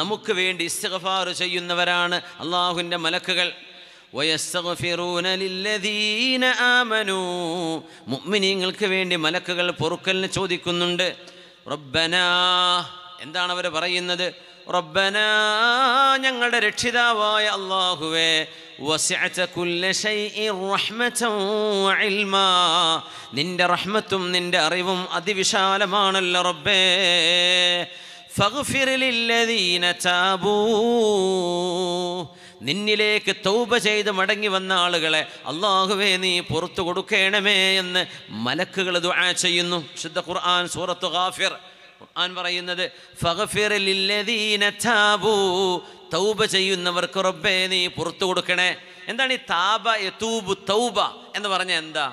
നമുക്ക് വേണ്ടി ഇസ്തഫാർ ചെയ്യുന്നവരാണ് അള്ളാഹുവിൻ്റെ മലക്കുകൾ ആമനു വേണ്ടി മലക്കുകൾ പൊറുക്കലിന് ചോദിക്കുന്നുണ്ട് എന്താണ് അവർ പറയുന്നത് റബ്ബനാ ഞങ്ങളുടെ രക്ഷിതാവായ അള്ളാഹുവേ നിന്റെ റഹ്മത്തും നിന്റെ അറിവും അതിവിശാലമാണല്ലോ റബ്ബേ ഫഗ്ഫിർ ലില്ലദീന തബൂ നിന്നിലേക്ക് തൗബ ചെയ്ത് മടങ്ങി വന്ന ആളുകളെ അള്ളാഹുവേ നീ പുറത്തു കൊടുക്കണമേ എന്ന് മലക്കുകൾ ദുആ ചെയ്യുന്നു ശുദ്ധ ഖുർആൻ സൂറത്ത് ഗാഫിർ ഖുർആൻ പറയുന്നത് ഫഗ്ഫിർ ലില്ലദീന തബൂ തൗബ ചെയ്യുന്നവർക്ക് റബ്ബേ നീ പുറത്തു കൊടുക്കണേ എന്താണ് ഈ താബ യതൂബ് തൗബ എന്ന് പറഞ്ഞാൽ എന്താ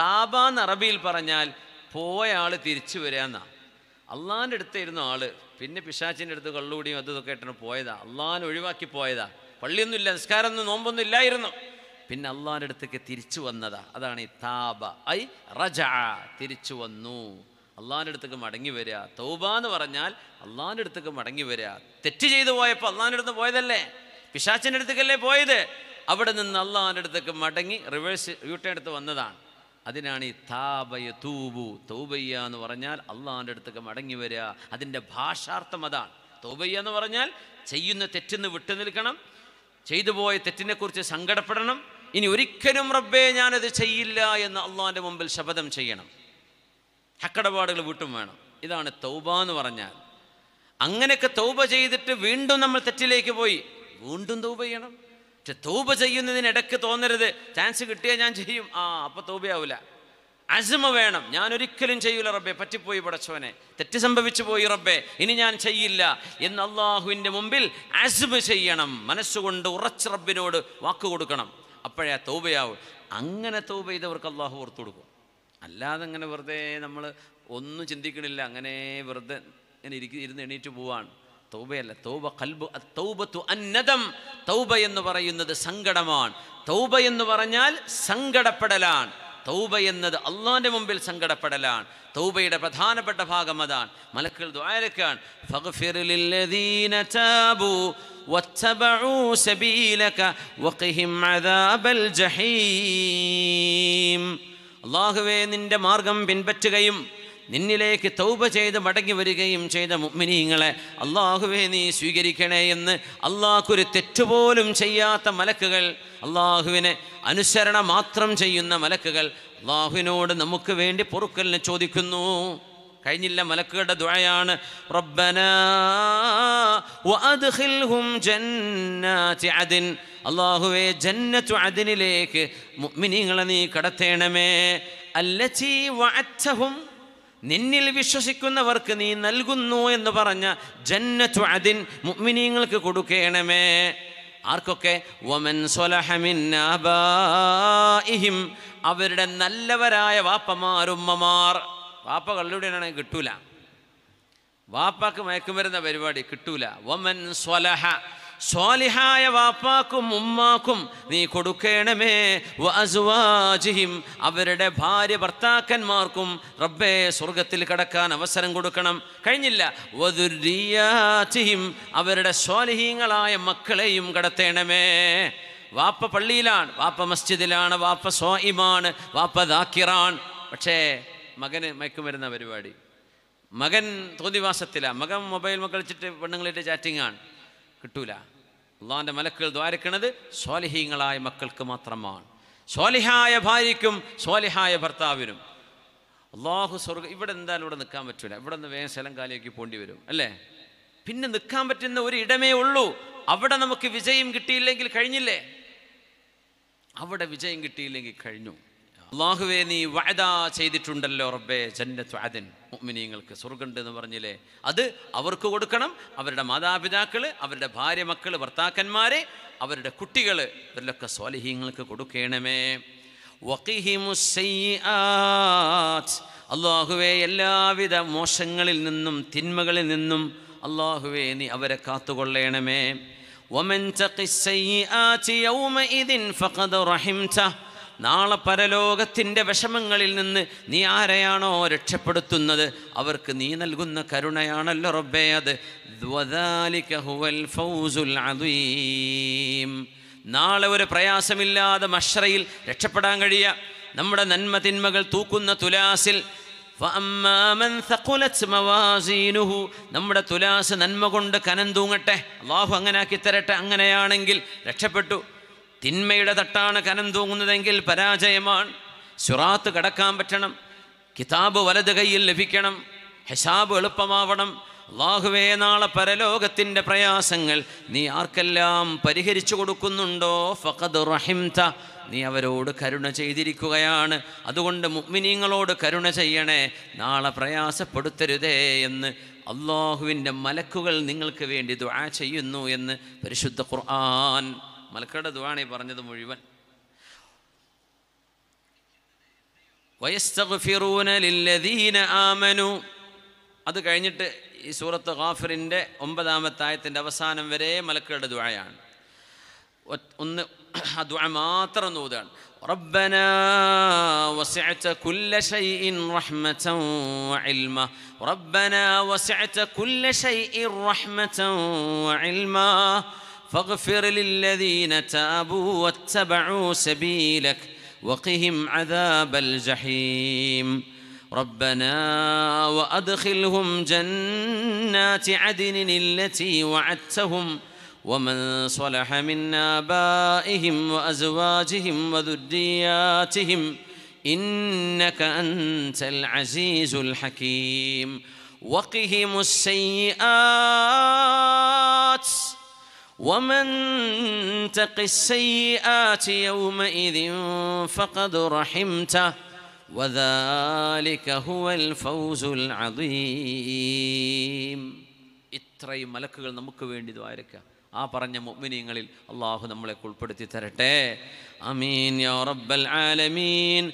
താബ എന്ന് അറബിയിൽ പറഞ്ഞാൽ പോയ ആൾ തിരിച്ചു വരാന്നാണ് അള്ളാൻ്റെ ഇരുന്ന ആള് പിന്നെ പിശാച്ചിൻ്റെ അടുത്ത് കള്ളുകൂടിയും അതൊക്കെ ആയിട്ടാണ് പോയതാ അള്ളാൻ ഒഴിവാക്കി പോയതാ പള്ളിയൊന്നുമില്ല നിസ്കാരമൊന്നും നോമ്പൊന്നും ഇല്ലായിരുന്നു പിന്നെ അള്ളാൻ്റെ അടുത്തേക്ക് തിരിച്ചു വന്നതാ അതാണ് ഈ താബ ഐ റജ തിരിച്ചു വന്നു അള്ളാൻ്റെ അടുത്തേക്ക് മടങ്ങി വരിക തൗബ എന്ന് പറഞ്ഞാൽ അള്ളാൻ്റെ അടുത്തേക്ക് മടങ്ങി വരിക തെറ്റ് ചെയ്തു പോയപ്പോൾ അള്ളാൻ്റെ അടുത്ത് പോയതല്ലേ പിശാച്ചിൻ്റെ അടുത്തേക്കല്ലേ പോയത് അവിടെ നിന്ന് അള്ളാൻ്റെ അടുത്തേക്ക് മടങ്ങി റിവേഴ്സ് യൂട്ടേൺ എടുത്ത് വന്നതാണ് അതിനാണ് ഈ താപയ തൂബു തൗബയ്യ എന്ന് പറഞ്ഞാൽ അള്ളാഹാൻ്റെ അടുത്തേക്ക് മടങ്ങി വരിക അതിൻ്റെ ഭാഷാർത്ഥം അതാണ് തൗബയ്യ എന്ന് പറഞ്ഞാൽ ചെയ്യുന്ന തെറ്റിന്ന് വിട്ടു നിൽക്കണം ചെയ്തു പോയ തെറ്റിനെക്കുറിച്ച് സങ്കടപ്പെടണം ഇനി ഒരിക്കലും റബ്ബേ ഞാനത് ചെയ്യില്ല എന്ന് അള്ളാഹാൻ്റെ മുമ്പിൽ ശപഥം ചെയ്യണം ഹക്കടപാടുകൾ വിട്ടും വേണം ഇതാണ് തൗബ എന്ന് പറഞ്ഞാൽ അങ്ങനെയൊക്കെ തൗബ ചെയ്തിട്ട് വീണ്ടും നമ്മൾ തെറ്റിലേക്ക് പോയി വീണ്ടും തൗബ ചെയ്യണം പക്ഷെ തൗബ ചെയ്യുന്നതിനിടക്ക് തോന്നരുത് ചാൻസ് കിട്ടിയാൽ ഞാൻ ചെയ്യും ആ അപ്പൊ തൗബയാവില്ല അസിമ വേണം ഞാൻ ഒരിക്കലും ചെയ്യൂല റബ്ബെ പറ്റിപ്പോയി പടച്ചവനെ തെറ്റ് സംഭവിച്ചു പോയി റബ്ബെ ഇനി ഞാൻ ചെയ്യില്ല എന്ന് അള്ളാഹുവിൻ്റെ മുമ്പിൽ അസിമ ചെയ്യണം മനസ്സുകൊണ്ട് ഉറച്ച് റബ്ബിനോട് വാക്ക് കൊടുക്കണം അപ്പോഴേ ആ അങ്ങനെ തൗബ ചെയ്തവർക്ക് അള്ളാഹു ഓർത്തു കൊടുക്കും അല്ലാതെ അങ്ങനെ വെറുതെ നമ്മൾ ഒന്നും ചിന്തിക്കണില്ല അങ്ങനെ വെറുതെ ഇങ്ങനെ ഇരിക്കുന്ന ഇരുന്ന് എണീറ്റ് പോവാണ് തൗബയല്ല തൗബ കൽബു തൗബത്തു അന്നതം തൗബ എന്ന് പറയുന്നത് സങ്കടമാണ് തൗബ എന്ന് പറഞ്ഞാൽ സങ്കടപ്പെടലാണ് തൗബ എന്നത് അള്ളാന്റെ മുമ്പിൽ സങ്കടപ്പെടലാണ് തൗബയുടെ പ്രധാനപ്പെട്ട ഭാഗം അതാണ് മലക്കൾ ദ്വാരക്കാണ് അള്ളാഹുവേ നിന്റെ മാർഗം പിൻപറ്റുകയും നിന്നിലേക്ക് തൗബ ചെയ്ത് മടങ്ങി വരികയും ചെയ്ത മുഗ്മിനീങ്ങളെ അള്ളാഹുവെ നീ സ്വീകരിക്കണേ എന്ന് അള്ളാഹുക്കൊരു തെറ്റുപോലും ചെയ്യാത്ത മലക്കുകൾ അള്ളാഹുവിനെ അനുസരണ മാത്രം ചെയ്യുന്ന മലക്കുകൾ അള്ളാഹുവിനോട് നമുക്ക് വേണ്ടി പൊറുക്കലിനെ ചോദിക്കുന്നു കഴിഞ്ഞില്ല മലക്കുകളുടെ ദ്വയാണ് റബ്ബന അള്ളാഹുവേ ജന്നത്തു അതിനിലേക്ക് മിനിങ്ങളെ നീ കടത്തേണമേ അല്ലച്ചീ വാറ്റവും നിന്നിൽ വിശ്വസിക്കുന്നവർക്ക് നീ നൽകുന്നു എന്ന് പറഞ്ഞ ജന്നത്തു അതിൻ മുഗ്മിനീങ്ങൾക്ക് കൊടുക്കണമേ ആർക്കൊക്കെ വമൻ സൊലഹമിൻ അവരുടെ നല്ലവരായ വാപ്പമാർ ഉമ്മമാർ വാപ്പകളിലൂടെയാണ് കിട്ടൂല വാപ്പാക്ക് മയക്കുമരുന്ന പരിപാടി കിട്ടൂല വമൻ സ്വലഹ സ്വാലിഹായ വാപ്പാക്കും ഉമ്മാക്കും നീ കൊടുക്കണമേ വസുവാജിഹിം അവരുടെ ഭാര്യ ഭർത്താക്കന്മാർക്കും റബ്ബേ സ്വർഗത്തിൽ കടക്കാൻ അവസരം കൊടുക്കണം കഴിഞ്ഞില്ല വധുരിയാചിഹിം അവരുടെ സ്വാലിഹീങ്ങളായ മക്കളെയും കടത്തേണമേ വാപ്പ പള്ളിയിലാണ് വാപ്പ മസ്ജിദിലാണ് വാപ്പ സ്വായിമാണ് വാപ്പ ദാക്കിറാൻ പക്ഷേ മകന് വരുന്ന പരിപാടി മകൻ തോന്നിവാസത്തിലാണ് മകൻ മൊബൈൽ മക്കളിച്ചിട്ട് പെണ്ണുങ്ങളിട്ട് ചാറ്റിങ്ങാണ് കിട്ടൂല അള്ളാഹാൻ്റെ മലക്കുകൾ ദ്വാരക്കണത് സ്വാലിഹീങ്ങളായ മക്കൾക്ക് മാത്രമാണ് സ്വാലിഹായ ഭാര്യയ്ക്കും സ്വാലിഹായ ഭർത്താവിനും അള്ളാഹു സ്വർഗ ഇവിടെ എന്തായാലും ഇവിടെ നിൽക്കാൻ പറ്റൂല ഇവിടെ നിന്ന് വേഗം സ്ഥലം കാലിയാക്കി പോണ്ടി വരും അല്ലേ പിന്നെ നിൽക്കാൻ പറ്റുന്ന ഒരു ഇടമേ ഉള്ളൂ അവിടെ നമുക്ക് വിജയം കിട്ടിയില്ലെങ്കിൽ കഴിഞ്ഞില്ലേ അവിടെ വിജയം കിട്ടിയില്ലെങ്കിൽ കഴിഞ്ഞു അള്ളാഹുവേ നീ വഅദ ചെയ്തിട്ടുണ്ടല്ലോ റബ്ബേ ജന്നത്ത് അതിൻ മുഅ്മിനീങ്ങൾക്ക് സ്വർഗമുണ്ട് എന്ന് പറഞ്ഞില്ലേ അത് അവർക്ക് കൊടുക്കണം അവരുടെ മാതാപിതാക്കൾ അവരുടെ ഭാര്യ മക്കൾ ഭർത്താക്കന്മാരെ അവരുടെ കുട്ടികൾ ഇവരിലൊക്കെ സ്വാലിഹീങ്ങൾക്ക് കൊടുക്കണമേ അള്ളാഹുവേ എല്ലാവിധ മോശങ്ങളിൽ നിന്നും തിന്മകളിൽ നിന്നും അള്ളാഹുവേ നീ അവരെ കാത്തുകൊള്ളണമേ ഒമൻ നാളെ പരലോകത്തിൻ്റെ വിഷമങ്ങളിൽ നിന്ന് നീ ആരെയാണോ രക്ഷപ്പെടുത്തുന്നത് അവർക്ക് നീ നൽകുന്ന കരുണയാണല്ലോ റബ്ബേ അത് നാളെ ഒരു പ്രയാസമില്ലാതെ മഷ്രയിൽ രക്ഷപ്പെടാൻ കഴിയുക നമ്മുടെ നന്മ തിന്മകൾ തൂക്കുന്ന തുലാസിൽ നമ്മുടെ തുലാസ് നന്മ കൊണ്ട് കനം തൂങ്ങട്ടെ അള്ളാഹു അങ്ങനെ തരട്ടെ അങ്ങനെയാണെങ്കിൽ രക്ഷപ്പെട്ടു തിന്മയുടെ തട്ടാണ് കനം തൂങ്ങുന്നതെങ്കിൽ പരാജയമാണ് സുറാത്ത് കടക്കാൻ പറ്റണം കിതാബ് വലത് കയ്യിൽ ലഭിക്കണം ഹെഷാബ് എളുപ്പമാവണം അള്ളാഹുവേ നാളെ പരലോകത്തിൻ്റെ പ്രയാസങ്ങൾ നീ ആർക്കെല്ലാം പരിഹരിച്ചു കൊടുക്കുന്നുണ്ടോ ഫഖദ് റഹിംത നീ അവരോട് കരുണ ചെയ്തിരിക്കുകയാണ് അതുകൊണ്ട് മുഅ്മിനീങ്ങളോട് കരുണ ചെയ്യണേ നാളെ പ്രയാസപ്പെടുത്തരുതേ എന്ന് അള്ളാഹുവിൻ്റെ മലക്കുകൾ നിങ്ങൾക്ക് വേണ്ടി ദുആ ചെയ്യുന്നു എന്ന് പരിശുദ്ധ ഖുർആൻ മലക്കയുടെ ദുവാണി പറഞ്ഞത് മുഴുവൻ ആമനു അത് കഴിഞ്ഞിട്ട് ഈ സൂറത്ത് ഖാഫിറിൻ്റെ ഒമ്പതാമത്തെ ആയത്തിൻ്റെ അവസാനം വരെ മലക്കയുടെ ദുവായാണ് ഒന്ന് ആ ദുവ മാത്രം നൂതാണ് ربنا وسعت كل شيء رحمة وعلما ربنا وسعت كل شيء رحمة وعلما فاغفر للذين تابوا واتبعوا سبيلك وقهم عذاب الجحيم ربنا وأدخلهم جنات عدن التي وعدتهم ومن صلح من آبائهم وأزواجهم وذرياتهم إنك أنت العزيز الحكيم وقهم السيئات ومن تق السيئات يومئذ فقد رحمته وذلك هو الفوز العظيم ഇത്രയും മലക്കുകൾ നമുക്ക് വേണ്ടി ദ്വാരക്കാം ആ പറഞ്ഞ മുഗ്മിനീങ്ങളിൽ അള്ളാഹു നമ്മളെ ഉൾപ്പെടുത്തി തരട്ടെ അമീൻ യാ റബ്ബൽ ആലമീൻ